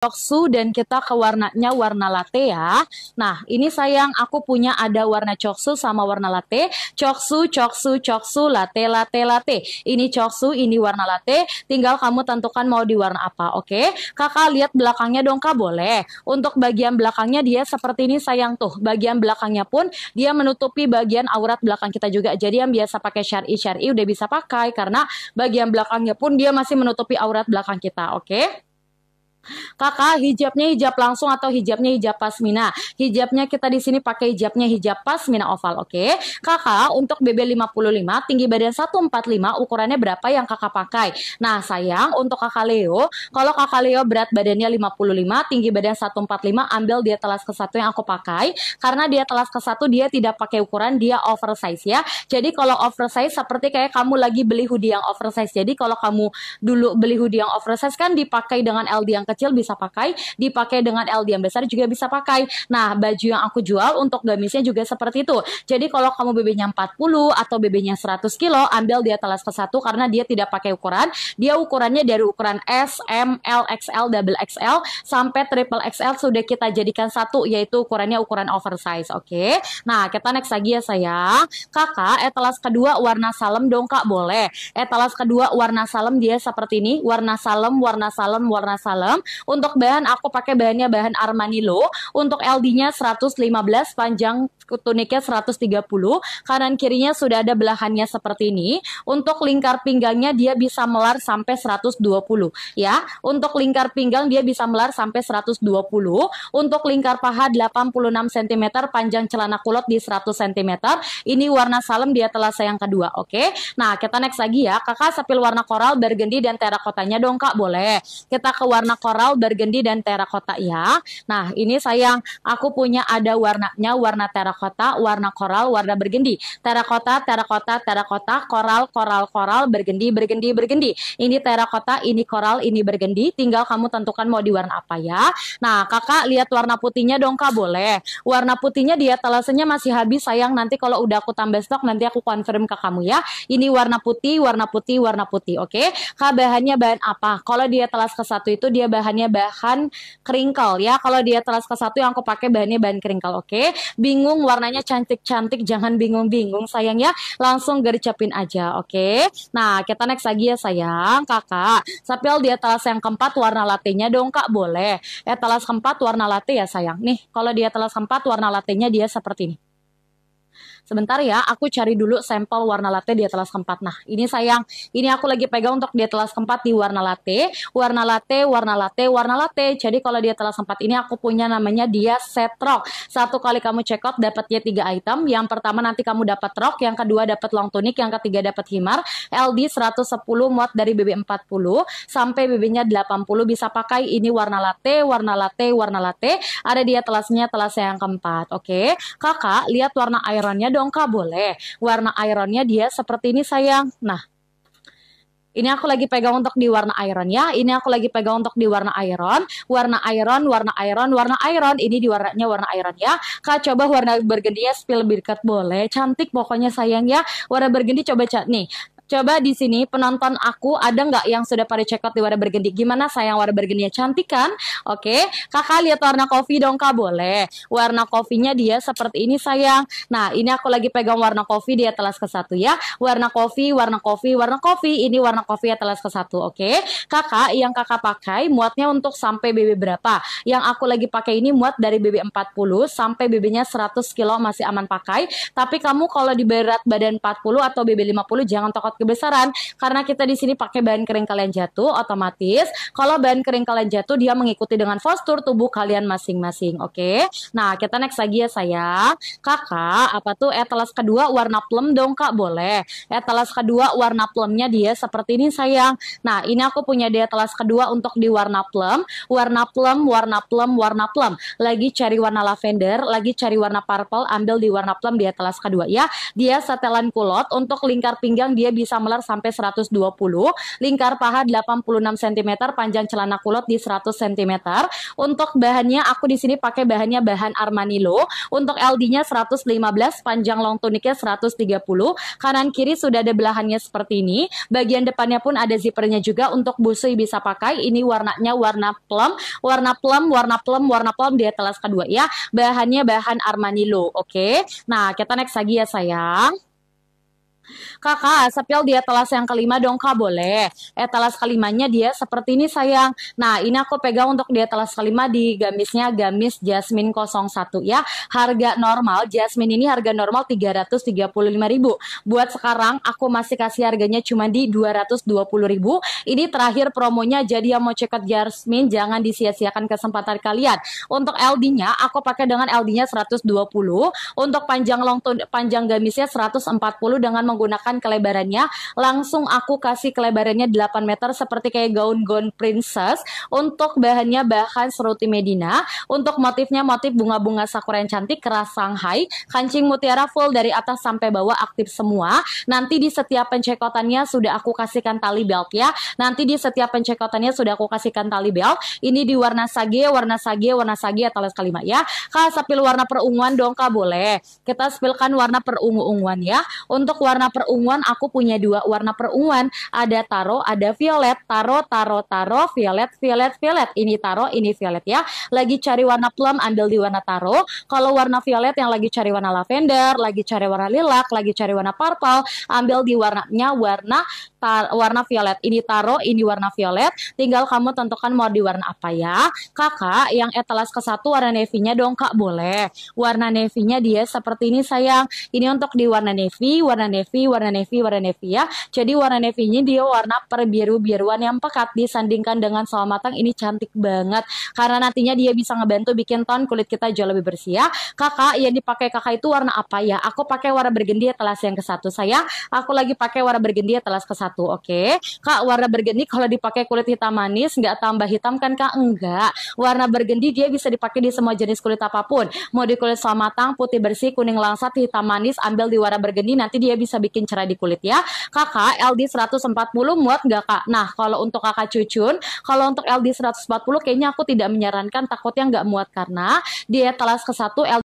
Toksu dan kita ke warnanya warna latte ya. Nah, ini sayang aku punya ada warna coksu sama warna latte. Coksu, coksu, coksu, latte, latte, latte. Ini coksu, ini warna latte. Tinggal kamu tentukan mau di warna apa, oke? Okay? Kakak lihat belakangnya dong, Kak, boleh. Untuk bagian belakangnya dia seperti ini sayang tuh. Bagian belakangnya pun dia menutupi bagian aurat belakang kita juga. Jadi yang biasa pakai syari-syari udah bisa pakai karena bagian belakangnya pun dia masih menutupi aurat belakang kita, oke? Okay? Kakak, hijabnya hijab langsung atau hijabnya hijab pasmina. Hijabnya kita di sini pakai hijabnya hijab pasmina oval, oke? Okay? Kakak, untuk BB 55 tinggi badan 145 ukurannya berapa yang Kakak pakai? Nah, sayang untuk Kakak Leo, kalau Kakak Leo berat badannya 55, tinggi badan 145, ambil dia telas ke satu yang aku pakai karena dia telas ke satu dia tidak pakai ukuran, dia oversize ya. Jadi kalau oversize seperti kayak kamu lagi beli hoodie yang oversize. Jadi kalau kamu dulu beli hoodie yang oversize kan dipakai dengan LD yang kecil bisa pakai, dipakai dengan LD yang besar juga bisa pakai. Nah, baju yang aku jual untuk gamisnya juga seperti itu. Jadi kalau kamu BB-nya 40 atau BB-nya 100 kilo, ambil dia telas ke satu karena dia tidak pakai ukuran. Dia ukurannya dari ukuran S, M, L, XL, double XL sampai triple XL sudah kita jadikan satu yaitu ukurannya ukuran oversize, oke? Okay? Nah, kita next lagi ya sayang. Kakak, telas kedua warna salem dong Kak, boleh. telas kedua warna salem dia seperti ini, warna salem, warna salem, warna salem. Untuk bahan aku pakai bahannya bahan Armani Armanilo. Untuk LD-nya 115 panjang tuniknya 130, kanan kirinya sudah ada belahannya seperti ini. Untuk lingkar pinggangnya dia bisa melar sampai 120 ya. Untuk lingkar pinggang dia bisa melar sampai 120. Untuk lingkar paha 86 cm, panjang celana kulot di 100 cm. Ini warna salem dia telah sayang kedua, oke? Nah, kita next lagi ya. Kakak sepil warna koral, bergendi dan terakotanya dong, Kak. Boleh. Kita ke warna koral, bergendi dan terakota ya. Nah, ini sayang aku punya ada warnanya warna terakota terakota, warna koral, warna bergendi. Terakota, terakota, terakota, koral, koral, koral, bergendi, bergendi, bergendi. Ini terakota, ini koral, ini bergendi. Tinggal kamu tentukan mau di warna apa ya. Nah, kakak lihat warna putihnya dong kak, boleh. Warna putihnya dia telasenya masih habis, sayang. Nanti kalau udah aku tambah stok, nanti aku confirm ke kamu ya. Ini warna putih, warna putih, warna putih, oke? Okay? Kak, bahannya bahan apa? Kalau dia telas ke satu itu, dia bahannya bahan kringkel ya. Kalau dia telas ke satu yang aku pakai bahannya bahan kringkel, oke? Okay? Bingung warnanya cantik-cantik jangan bingung-bingung sayang ya langsung gercepin aja oke okay? nah kita next lagi ya sayang kakak sapil di etalase yang keempat warna latenya dong kak boleh etalase eh, keempat warna latte ya sayang nih kalau di etalase keempat warna latenya dia seperti ini Sebentar ya, aku cari dulu sampel warna latte di atlas keempat. Nah, ini sayang, ini aku lagi pegang untuk di atlas keempat di warna latte, warna latte, warna latte, warna latte. Jadi kalau di atlas keempat ini aku punya namanya dia set rock. Satu kali kamu check out dapatnya tiga item. Yang pertama nanti kamu dapat rock, yang kedua dapat long tunic, yang ketiga dapat himar. LD 110 muat dari BB 40 sampai BB-nya 80 bisa pakai ini warna latte, warna latte, warna latte. Ada dia telasnya telas yang keempat. Oke, kakak lihat warna ironnya dong kak boleh. Warna ironnya dia seperti ini sayang. Nah, ini aku lagi pegang untuk di warna iron ya. Ini aku lagi pegang untuk di warna iron. Warna iron, warna iron, warna iron. Ini di warnanya warna iron ya. Kak coba warna bergendinya spill birkat boleh. Cantik pokoknya sayang ya. Warna bergendi coba cat nih. Coba di sini penonton aku ada nggak yang sudah pada check out di warna bergendi? Gimana sayang warna bergendinya cantik kan? Oke, kakak lihat warna kopi dong kak boleh. Warna kopinya dia seperti ini sayang. Nah ini aku lagi pegang warna kopi dia telas ke satu ya. Warna kopi, warna kopi, warna kopi. Ini warna kopi ya telas ke satu. Oke, kakak yang kakak pakai muatnya untuk sampai BB berapa? Yang aku lagi pakai ini muat dari BB 40 sampai BB-nya 100 kilo masih aman pakai. Tapi kamu kalau di berat badan 40 atau BB 50 jangan takut kebesaran karena kita di sini pakai bahan kering kalian jatuh otomatis kalau bahan kering kalian jatuh dia mengikuti dengan postur tubuh kalian masing-masing. Oke. Nah, kita next lagi ya sayang. Kakak, apa tuh etalas kedua warna plum dong Kak? Boleh. etalas kedua warna plumnya dia seperti ini sayang. Nah, ini aku punya dia etalas kedua untuk di warna plum warna plum warna plum warna plum Lagi cari warna lavender, lagi cari warna purple, ambil di warna plum dia etalas kedua ya. Dia setelan kulot untuk lingkar pinggang dia bisa bisa melar sampai 120, lingkar paha 86 cm, panjang celana kulot di 100 cm. Untuk bahannya aku di sini pakai bahannya bahan Armani lo Untuk LD-nya 115, panjang long tuniknya 130. Kanan kiri sudah ada belahannya seperti ini. Bagian depannya pun ada zippernya juga untuk busui bisa pakai. Ini warnanya warna plum, warna plum, warna plum, warna plum dia telas kedua ya. Bahannya bahan Armani lo oke. Okay? Nah, kita next lagi ya sayang. Kakak, sepil dia telas yang kelima dong kak boleh. Eh telas kelimanya dia seperti ini sayang. Nah ini aku pegang untuk dia telas kelima di gamisnya gamis Jasmine 01 ya. Harga normal Jasmine ini harga normal 335.000. Buat sekarang aku masih kasih harganya cuma di 220.000. Ini terakhir promonya jadi yang mau ceket out Jasmine jangan disia-siakan kesempatan kalian. Untuk LD-nya aku pakai dengan LD-nya 120. Untuk panjang long panjang gamisnya 140 dengan meng menggunakan kelebarannya. Langsung aku kasih kelebarannya 8 meter seperti kayak gaun-gaun princess. Untuk bahannya bahan seruti Medina. Untuk motifnya motif bunga-bunga sakura yang cantik keras Shanghai. Kancing mutiara full dari atas sampai bawah aktif semua. Nanti di setiap pencekotannya sudah aku kasihkan tali belt ya. Nanti di setiap pencekotannya sudah aku kasihkan tali belt. Ini di warna sage, warna sage, warna sage atau les kalimat ya. Kak, sepil warna perunguan dong kak boleh. Kita sepilkan warna perungu-unguan ya. Untuk warna warna perunguan aku punya dua warna perunguan ada taro ada violet taro taro taro violet violet violet ini taro ini violet ya lagi cari warna plum andel di warna taro kalau warna violet yang lagi cari warna lavender lagi cari warna lilac lagi cari warna purple ambil di warnanya warna tar warna violet. Ini taro, ini warna violet. Tinggal kamu tentukan mau di warna apa ya. Kakak yang etalas ke satu warna navy-nya dong kak boleh. Warna navy-nya dia seperti ini sayang. Ini untuk di warna navy, warna navy, warna navy, warna navy ya. Jadi warna navy-nya dia warna perbiru-biruan yang pekat disandingkan dengan sawo matang ini cantik banget. Karena nantinya dia bisa ngebantu bikin ton kulit kita jauh lebih bersih ya. Kakak yang dipakai kakak itu warna apa ya? Aku pakai warna bergendi etalas yang ke satu sayang. Aku lagi pakai warna bergendi etalas ke satu satu, oke? Okay? Kak, warna bergendi kalau dipakai kulit hitam manis nggak tambah hitam kan Kak? Enggak. Warna bergendi dia bisa dipakai di semua jenis kulit apapun. Mau di kulit matang, putih bersih, kuning langsat, hitam manis, ambil di warna bergendi nanti dia bisa bikin cerah di kulit ya. Kakak LD 140 muat nggak Kak? Nah, kalau untuk Kakak cucun, kalau untuk LD 140 kayaknya aku tidak menyarankan takutnya nggak muat karena dia telas ke satu LD